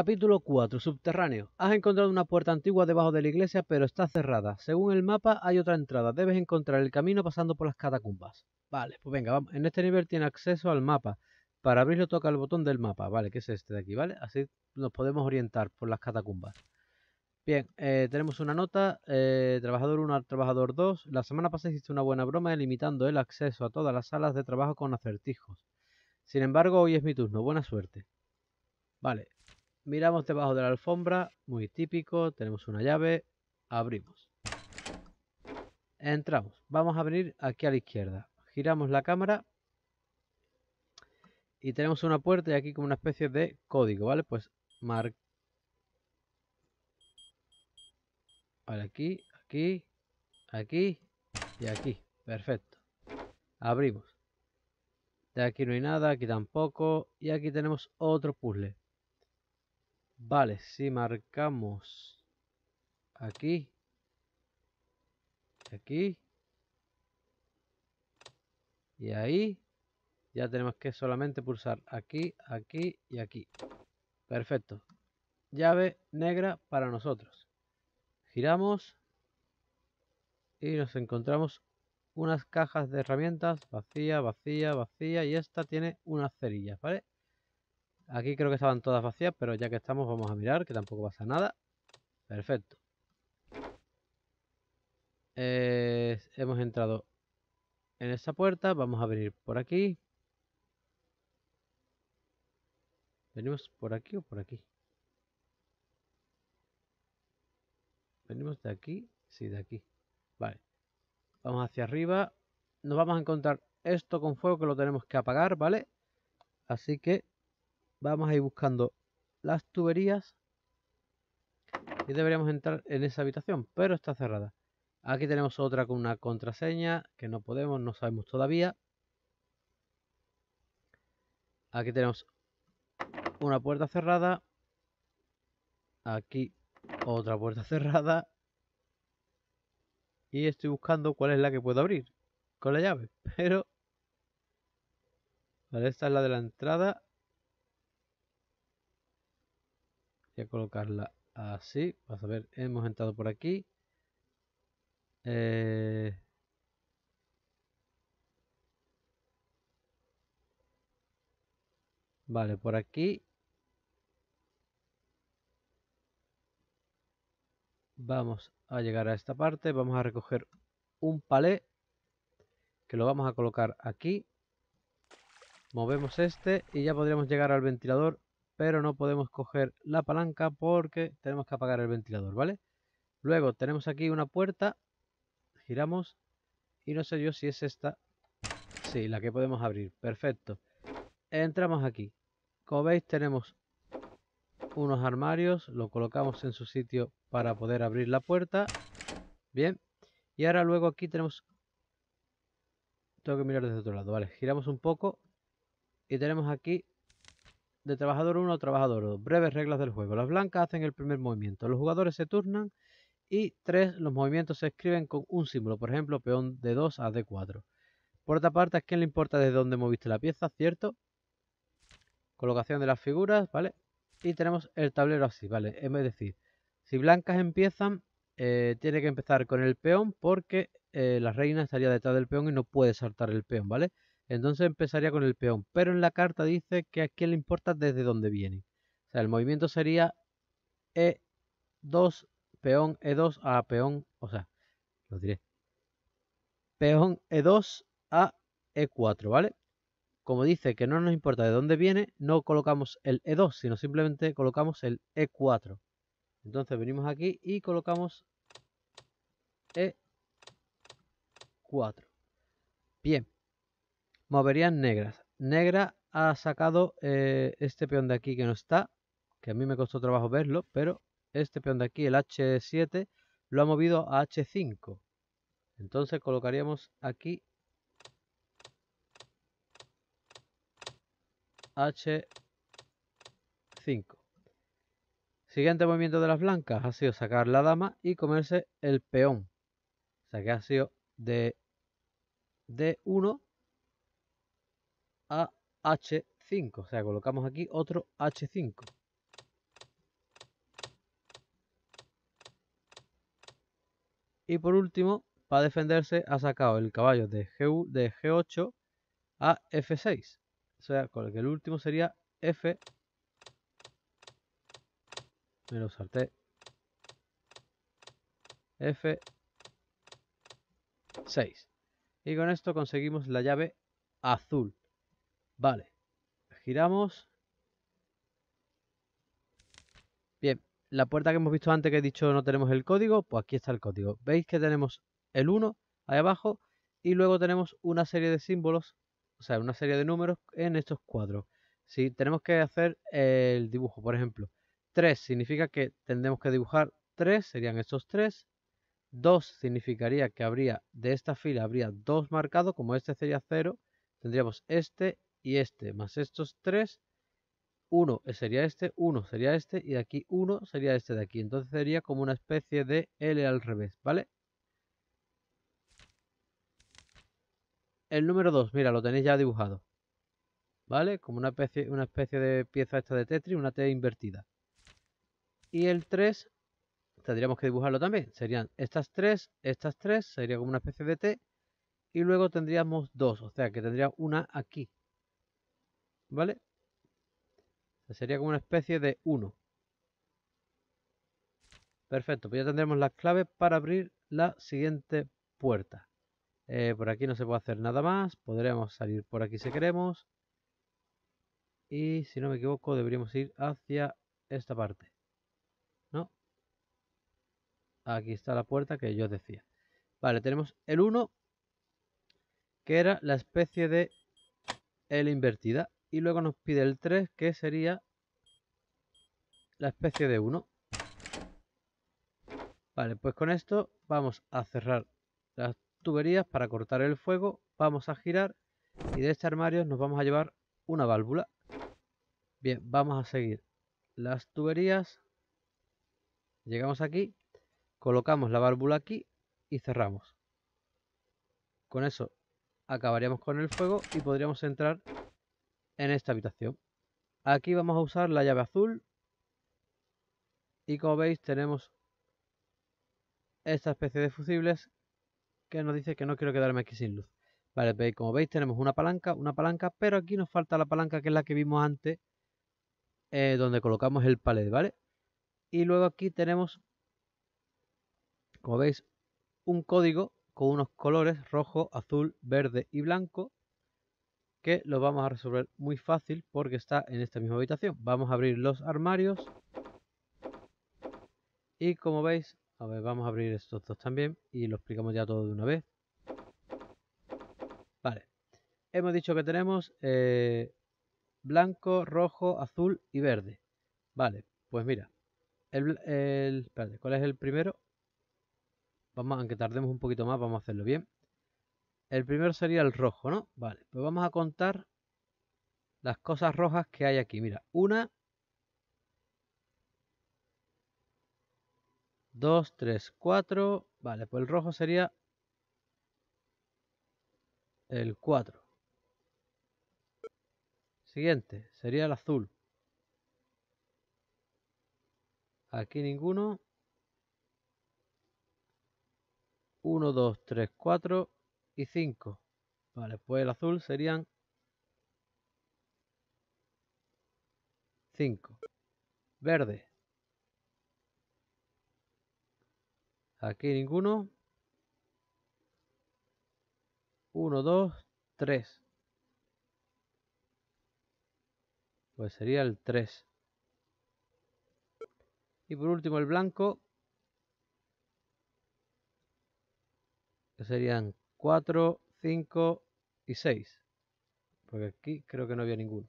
Capítulo 4. Subterráneo. Has encontrado una puerta antigua debajo de la iglesia, pero está cerrada. Según el mapa, hay otra entrada. Debes encontrar el camino pasando por las catacumbas. Vale, pues venga, vamos. En este nivel tiene acceso al mapa. Para abrirlo toca el botón del mapa, ¿vale? Que es este de aquí, ¿vale? Así nos podemos orientar por las catacumbas. Bien, eh, tenemos una nota, eh, trabajador 1 al trabajador 2. La semana pasada hiciste una buena broma limitando el acceso a todas las salas de trabajo con acertijos. Sin embargo, hoy es mi turno, buena suerte. Vale, Miramos debajo de la alfombra, muy típico, tenemos una llave, abrimos. Entramos, vamos a venir aquí a la izquierda, giramos la cámara y tenemos una puerta y aquí como una especie de código, ¿vale? Pues mar... Vale, aquí, aquí, aquí y aquí. Perfecto. Abrimos. De aquí no hay nada, aquí tampoco. Y aquí tenemos otro puzzle. Vale, si marcamos aquí, aquí y ahí, ya tenemos que solamente pulsar aquí, aquí y aquí. Perfecto. Llave negra para nosotros. Giramos y nos encontramos unas cajas de herramientas vacía, vacía, vacía y esta tiene unas cerillas, ¿vale? Aquí creo que estaban todas vacías, pero ya que estamos vamos a mirar, que tampoco pasa nada. Perfecto. Eh, hemos entrado en esta puerta, vamos a venir por aquí. ¿Venimos por aquí o por aquí? ¿Venimos de aquí? Sí, de aquí. Vale. Vamos hacia arriba. Nos vamos a encontrar esto con fuego que lo tenemos que apagar, ¿vale? Así que Vamos a ir buscando las tuberías. Y deberíamos entrar en esa habitación, pero está cerrada. Aquí tenemos otra con una contraseña que no podemos, no sabemos todavía. Aquí tenemos una puerta cerrada. Aquí otra puerta cerrada. Y estoy buscando cuál es la que puedo abrir con la llave. Pero... esta es la de la entrada. voy a colocarla así vamos a ver hemos entrado por aquí eh, vale por aquí vamos a llegar a esta parte vamos a recoger un palé que lo vamos a colocar aquí movemos este y ya podríamos llegar al ventilador pero no podemos coger la palanca porque tenemos que apagar el ventilador, ¿vale? Luego tenemos aquí una puerta, giramos y no sé yo si es esta. Sí, la que podemos abrir, perfecto. Entramos aquí. Como veis tenemos unos armarios, lo colocamos en su sitio para poder abrir la puerta. Bien, y ahora luego aquí tenemos... Tengo que mirar desde otro lado, vale, giramos un poco y tenemos aquí de trabajador 1 a trabajador 2. Breves reglas del juego. Las blancas hacen el primer movimiento. Los jugadores se turnan. Y 3. Los movimientos se escriben con un símbolo. Por ejemplo, peón de 2 a de 4 Por otra parte, ¿a quién le importa desde dónde moviste la pieza? ¿Cierto? Colocación de las figuras, ¿vale? Y tenemos el tablero así, ¿vale? Es decir, si blancas empiezan, eh, tiene que empezar con el peón porque eh, la reina estaría detrás del peón y no puede saltar el peón, ¿vale? Entonces empezaría con el peón. Pero en la carta dice que a quién le importa desde dónde viene. O sea, el movimiento sería E2, peón E2 a peón. O sea, lo diré. Peón E2 a E4, ¿vale? Como dice que no nos importa de dónde viene, no colocamos el E2, sino simplemente colocamos el E4. Entonces venimos aquí y colocamos E4. Bien. Moverían negras. Negra ha sacado eh, este peón de aquí que no está, que a mí me costó trabajo verlo, pero este peón de aquí, el H7, lo ha movido a H5. Entonces colocaríamos aquí H5. Siguiente movimiento de las blancas ha sido sacar la dama y comerse el peón. O sea que ha sido de D1 a H5. O sea, colocamos aquí otro H5. Y por último, para defenderse, ha sacado el caballo de, G, de G8 a F6. O sea, con el que el último sería F. Me lo salté. F6. Y con esto conseguimos la llave azul. Vale. Giramos. Bien. La puerta que hemos visto antes que he dicho no tenemos el código, pues aquí está el código. Veis que tenemos el 1 ahí abajo y luego tenemos una serie de símbolos, o sea, una serie de números en estos cuadros. Si tenemos que hacer el dibujo, por ejemplo, 3 significa que tendremos que dibujar 3, serían estos 3. 2 significaría que habría, de esta fila habría 2 marcados, como este sería 0, tendríamos este y este, más estos tres, uno sería este, uno sería este, y aquí uno sería este de aquí. Entonces sería como una especie de L al revés, ¿vale? El número 2, mira, lo tenéis ya dibujado. ¿Vale? Como una especie, una especie de pieza esta de Tetris, una T invertida. Y el 3, tendríamos que dibujarlo también. Serían estas tres, estas tres, sería como una especie de T. Y luego tendríamos dos, o sea que tendría una aquí, ¿Vale? sería como una especie de 1. Perfecto, pues ya tendremos las claves para abrir la siguiente puerta. Eh, por aquí no se puede hacer nada más. Podremos salir por aquí si queremos. Y si no me equivoco, deberíamos ir hacia esta parte. ¿No? Aquí está la puerta que yo decía. Vale, tenemos el 1, que era la especie de L invertida. Y luego nos pide el 3, que sería la especie de 1. Vale, pues con esto vamos a cerrar las tuberías para cortar el fuego. Vamos a girar y de este armario nos vamos a llevar una válvula. Bien, vamos a seguir las tuberías. Llegamos aquí, colocamos la válvula aquí y cerramos. Con eso acabaríamos con el fuego y podríamos entrar en esta habitación. Aquí vamos a usar la llave azul. Y como veis tenemos esta especie de fusibles que nos dice que no quiero quedarme aquí sin luz. Vale, como veis tenemos una palanca, una palanca, pero aquí nos falta la palanca que es la que vimos antes, eh, donde colocamos el palet, ¿vale? Y luego aquí tenemos, como veis, un código con unos colores rojo, azul, verde y blanco, que lo vamos a resolver muy fácil porque está en esta misma habitación. Vamos a abrir los armarios y como veis, a ver, vamos a abrir estos dos también y lo explicamos ya todo de una vez. Vale, hemos dicho que tenemos eh, blanco, rojo, azul y verde. Vale, pues mira, el, el espérate, ¿cuál es el primero? Vamos, aunque tardemos un poquito más, vamos a hacerlo bien. El primero sería el rojo, ¿no? Vale, pues vamos a contar las cosas rojas que hay aquí. Mira, una, dos, tres, cuatro. Vale, pues el rojo sería el cuatro Siguiente, sería el azul. Aquí ninguno. Uno, dos, tres, cuatro y 5. Vale, pues el azul serían 5. Verde. Aquí ninguno. 1, 2, 3. Pues sería el 3. Y por último el blanco. Que serían 4, 5 y 6. Porque aquí creo que no había ninguno.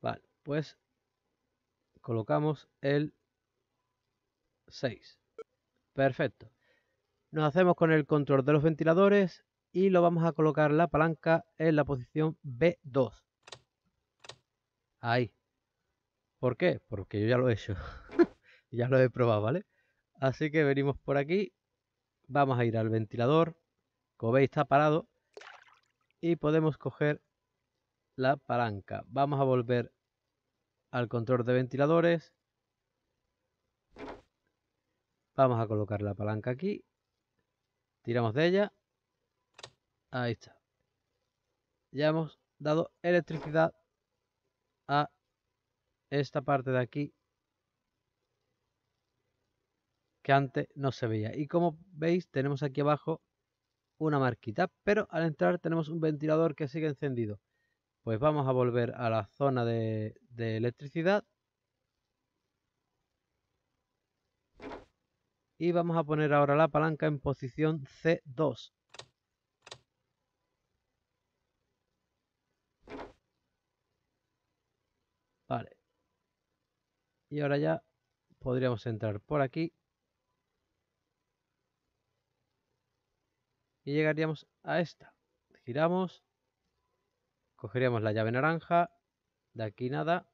Vale, pues colocamos el 6. Perfecto. Nos hacemos con el control de los ventiladores y lo vamos a colocar la palanca en la posición B2. Ahí. ¿Por qué? Porque yo ya lo he hecho. ya lo he probado, ¿vale? Así que venimos por aquí. Vamos a ir al ventilador. Como veis está parado. Y podemos coger la palanca. Vamos a volver al control de ventiladores. Vamos a colocar la palanca aquí. Tiramos de ella. Ahí está. Ya hemos dado electricidad a esta parte de aquí que antes no se veía. Y como veis, tenemos aquí abajo una marquita, pero al entrar tenemos un ventilador que sigue encendido. Pues vamos a volver a la zona de, de electricidad. Y vamos a poner ahora la palanca en posición C2. Vale. Y ahora ya podríamos entrar por aquí y llegaríamos a esta. Giramos, cogeríamos la llave naranja, de aquí nada.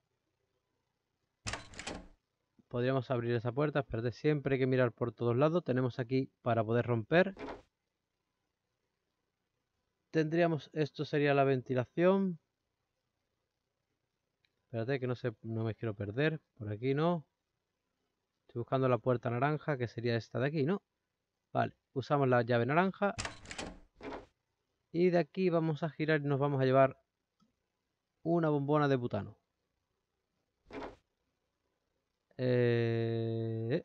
Podríamos abrir esa puerta, pero siempre hay que mirar por todos lados. Tenemos aquí para poder romper. Tendríamos, esto sería la ventilación. Espérate que no, se, no me quiero perder, por aquí no. Estoy buscando la puerta naranja, que sería esta de aquí, ¿no? Vale, usamos la llave naranja, y de aquí vamos a girar y nos vamos a llevar una bombona de butano. Eh,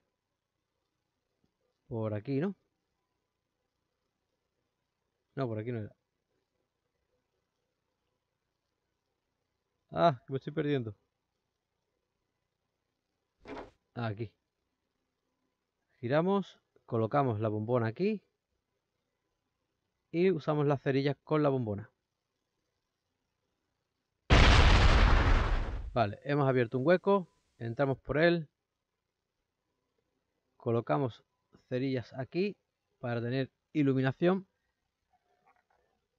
por aquí, ¿no? No, por aquí no era. Ah, me estoy perdiendo. Aquí. Giramos, colocamos la bombona aquí y usamos las cerillas con la bombona. Vale, hemos abierto un hueco, entramos por él, colocamos cerillas aquí para tener iluminación.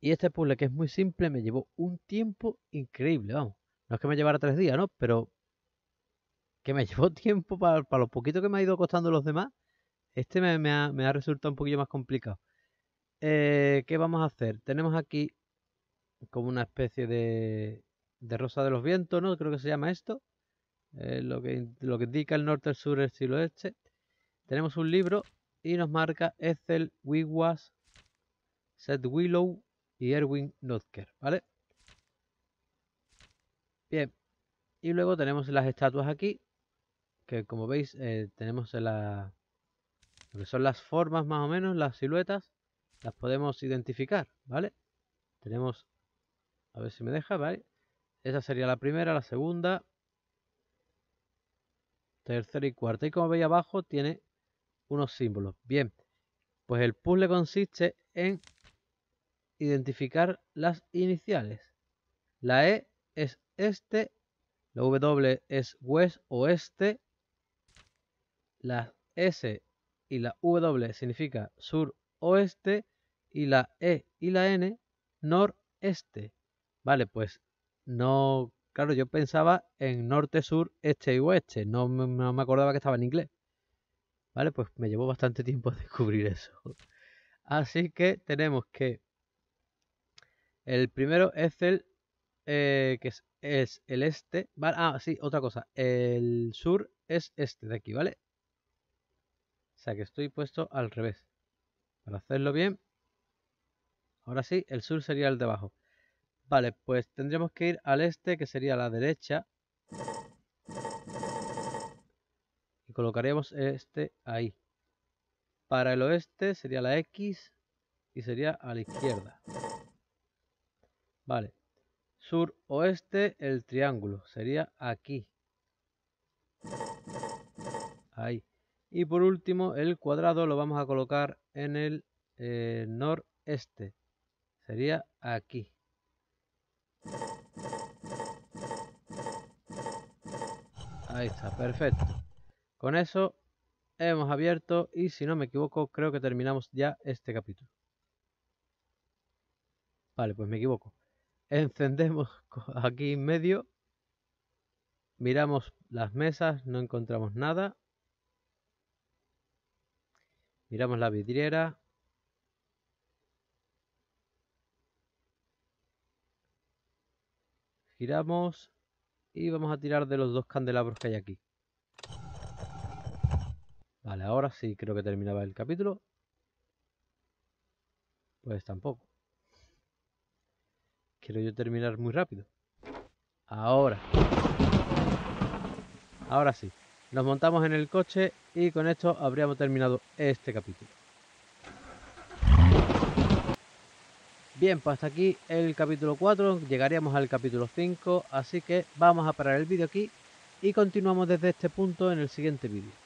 Y este puzzle que es muy simple me llevó un tiempo increíble, vamos. No es que me llevara tres días, ¿no? Pero que me llevó tiempo para, los lo poquito que me ha ido costando los demás. Este me, ha, me ha resultado un poquillo más complicado. Eh, ¿Qué vamos a hacer? Tenemos aquí como una especie de, de rosa de los vientos, ¿no? Creo que se llama esto. Eh, lo, que, lo que indica el norte, el sur, el estilo este. Tenemos un libro y nos marca Ethel Wigwas Seth Willow y Erwin Notker, ¿vale? Bien, y luego tenemos las estatuas aquí, que como veis eh, tenemos la, que son las formas más o menos, las siluetas, las podemos identificar, ¿vale? Tenemos, a ver si me deja, ¿vale? Esa sería la primera, la segunda, tercera y cuarta. Y como veis abajo tiene unos símbolos. Bien, pues el puzzle consiste en identificar las iniciales. La E es este, la W es west oeste, la S y la W significa sur oeste y la E y la N, nor-este Vale, pues no, claro, yo pensaba en norte, sur, este y oeste, no, no me acordaba que estaba en inglés. Vale, pues me llevó bastante tiempo descubrir eso. Así que tenemos que el primero es el eh, que es, el este. Vale, ah, sí, otra cosa. El sur es este de aquí, ¿vale? O sea que estoy puesto al revés. Para hacerlo bien, Ahora sí, el sur sería el de abajo. Vale, pues tendríamos que ir al este, que sería la derecha. Y colocaríamos este ahí. Para el oeste sería la X y sería a la izquierda. Vale. Sur oeste, el triángulo. Sería aquí. Ahí. Y por último, el cuadrado lo vamos a colocar en el eh, noreste. Sería aquí. Ahí está, perfecto. Con eso hemos abierto y si no me equivoco creo que terminamos ya este capítulo. Vale, pues me equivoco. Encendemos aquí en medio. Miramos las mesas, no encontramos nada. Miramos la vidriera. Tiramos y vamos a tirar de los dos candelabros que hay aquí. Vale, ahora sí creo que terminaba el capítulo. Pues tampoco. Quiero yo terminar muy rápido. Ahora. Ahora sí. Nos montamos en el coche y con esto habríamos terminado este capítulo. Bien, pues hasta aquí el capítulo 4, llegaríamos al capítulo 5, así que vamos a parar el vídeo aquí y continuamos desde este punto en el siguiente vídeo.